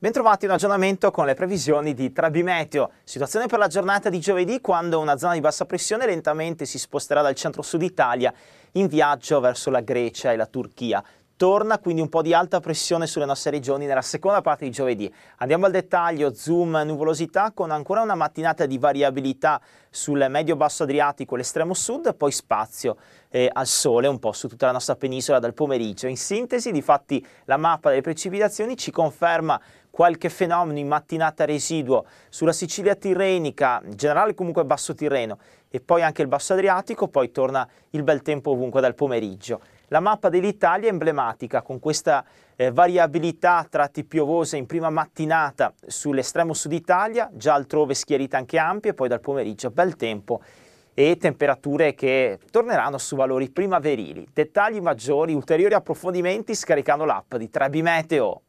Bentrovati in aggiornamento con le previsioni di Trabimeteo. Situazione per la giornata di giovedì quando una zona di bassa pressione lentamente si sposterà dal centro-sud Italia in viaggio verso la Grecia e la Turchia. Torna quindi un po' di alta pressione sulle nostre regioni nella seconda parte di giovedì. Andiamo al dettaglio, zoom, nuvolosità con ancora una mattinata di variabilità sul medio-basso Adriatico e l'estremo sud, poi spazio eh, al sole un po' su tutta la nostra penisola dal pomeriggio. In sintesi, difatti, la mappa delle precipitazioni ci conferma qualche fenomeno in mattinata residuo sulla Sicilia tirrenica, in generale comunque basso Tirreno e poi anche il basso Adriatico, poi torna il bel tempo ovunque dal pomeriggio. La mappa dell'Italia è emblematica con questa eh, variabilità tratti piovose in prima mattinata sull'estremo sud Italia, già altrove schierita anche ampia, poi dal pomeriggio bel tempo e temperature che torneranno su valori primaverili. Dettagli maggiori, ulteriori approfondimenti scaricando l'app di Trebi Meteo.